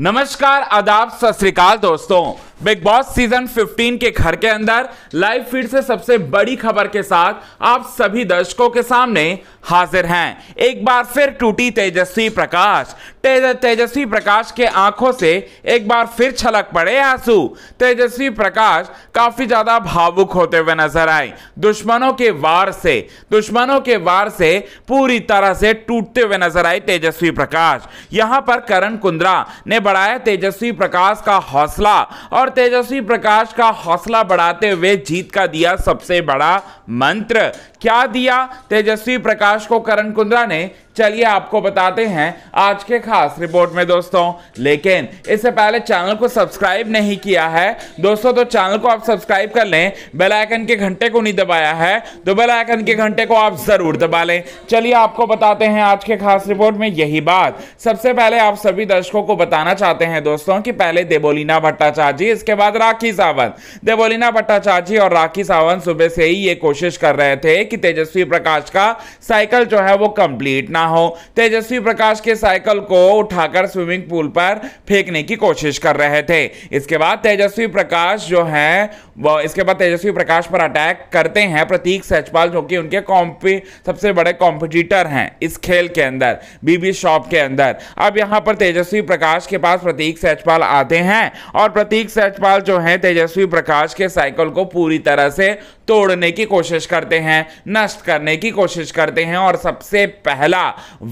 नमस्कार आदाब सत श्रीकाल दोस्तों बिग बॉस सीजन 15 के घर के अंदर लाइव फीड से सबसे बड़ी खबर के साथ आप सभी दर्शकों के सामने हाजिर हैं एक बार फिर टूटी तेजस्वी प्रकाश तेज तेजस्वी प्रकाश के आंखों से एक बार फिर छलक पड़े आंसू तेजस्वी प्रकाश काफी ज्यादा भावुक होते हुए नजर आए दुश्मनों के वार से दुश्मनों के वार से पूरी तरह से टूटते हुए नजर आए तेजस्वी प्रकाश यहां पर करण कुंद्रा ने बढ़ाया तेजस्वी प्रकाश का हौसला और तेजस्वी प्रकाश का हौसला बढ़ाते हुए जीत का दिया सबसे बड़ा मंत्र क्या दिया तेजस्वी प्रकाश को करण कुंद्रा ने चलिए आपको बताते हैं आज के खास रिपोर्ट में दोस्तों लेकिन इससे पहले चैनल को सब्सक्राइब नहीं किया है दोस्तों तो चैनल को आप सब्सक्राइब कर लें बेल आइकन के घंटे को नहीं दबाया है तो बेल आइकन के घंटे को आप जरूर दबा लें चलिए आपको बताते हैं आज के खास रिपोर्ट में यही बात सबसे पहले आप सभी दर्शकों को बताना चाहते हैं दोस्तों की पहले देबोलिना भट्टाचार्य जी इसके बाद राखी सावंत देबोलीना भट्टाचार्य जी और राखी सावंत सुबह से ही ये कोशिश कर रहे थे कि तेजस्वी प्रकाश का साइकिल जो है वो कंप्लीट ना हो तेजस्वी प्रकाश के साइकिल को उठाकर स्विमिंग पूल पर फेंकने की कोशिश कर रहे थे इसके बाद तेजस्वी प्रकाश जो है वो इसके बाद तेजस्वी प्रकाश पर अटैक करते हैं प्रतीक सचपाल जो कि उनके कॉम्पी सबसे बड़े कॉम्पिटिटर हैं इस खेल के अंदर बीबी शॉप के अंदर अब यहाँ पर तेजस्वी प्रकाश के पास प्रतीक सचपाल आते हैं और प्रतीक सचपाल जो है तेजस्वी प्रकाश के साइकिल को पूरी तरह से तोड़ने की कोशिश करते हैं नष्ट करने की कोशिश करते हैं और सबसे पहला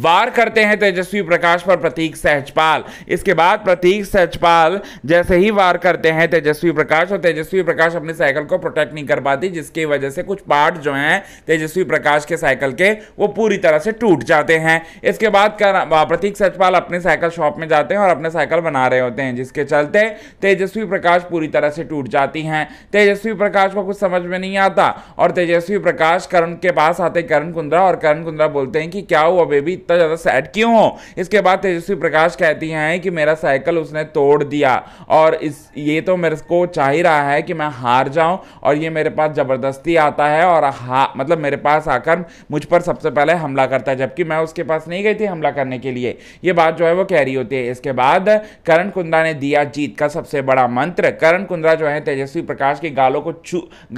वार करते हैं तेजस्वी प्रकाश पर प्रतीक सहजपाल इसके बाद प्रतीक सहजपाल जैसे ही वार करते हैं तेजस्वी प्रकाश और तेजस्वी प्रकाश अपनी साइकिल को प्रोटेक्ट नहीं कर पाती जिसकी वजह से कुछ पार्ट जो हैं तेजस्वी प्रकाश के साइकिल के वो पूरी तरह से टूट जाते हैं इसके बाद प्रतीक सचपाल अपने साइकिल शॉप में जाते हैं और अपने साइकिल बना रहे होते हैं जिसके चलते तेजस्वी प्रकाश पूरी तरह से टूट जाती हैं तेजस्वी प्रकाश को कुछ समझ में नहीं आता और तेजस्वी प्रकाश करण के पास आते करण कुंद्रा और करण कुंद्रा बोलते हैं कि क्या हुआ बेबी इतना ज़्यादा सैड क्यों हो इसके बाद तेजस्वी प्रकाश कहती हैं कि मेरा साइकिल उसने तोड़ दिया और इस ये तो मेरे को चाह ही रहा है कि मैं हार जाऊं और ये मेरे पास ज़बरदस्ती आता है और हा मतलब मेरे पास आकर मुझ पर सबसे पहले हमला करता है जबकि मैं उसके पास नहीं गई थी हमला करने के लिए ये बात जो है वो कह रही होती है इसके बाद करण कुंद्रा ने दिया जीत का सबसे बड़ा मंत्र करण कुंद्रा जो है तेजस्वी प्रकाश के गालों को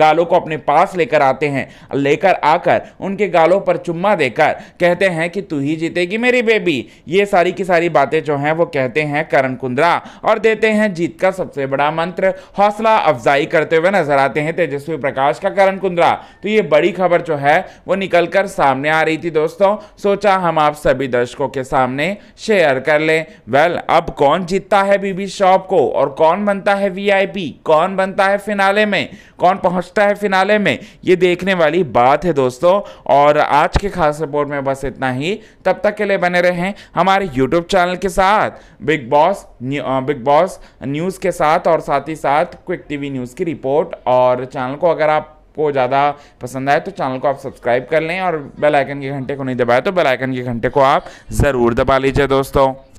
गालों को अपने अपने पास लेकर आते हैं लेकर आकर उनके गालों पर चुम्मा देकर कहते हैं कि तू ही जीतेगी मेरी बेबी ये सारी की सारी बातें जो हैं वो कहते हैं करण कुंद्रा और देते हैं जीत का सबसे बड़ा मंत्र हौसला अफजाई करते हुए नजर आते हैं तेजस्वी प्रकाश का करण कुंद्रा तो ये बड़ी खबर जो है वो निकल कर सामने आ रही थी दोस्तों सोचा हम आप सभी दर्शकों के सामने शेयर कर लें वेल अब कौन जीतता है बीबी शॉप को और कौन बनता है वीआईपी कौन बनता है फिनाले में कौन पहुंचता है फिनाले न्यायालय में ये देखने वाली बात है दोस्तों और आज के खास रिपोर्ट में बस इतना ही तब तक के लिए बने रहें हमारे यूट्यूब चैनल के साथ big boss big boss news के साथ और साथ ही साथ क्विक टीवी न्यूज़ की रिपोर्ट और चैनल को अगर आप को ज़्यादा पसंद आए तो चैनल को आप सब्सक्राइब कर लें और बेल आइकन के घंटे को नहीं दबाए तो बेल आइकन के घंटे को आप ज़रूर दबा लीजिए दोस्तों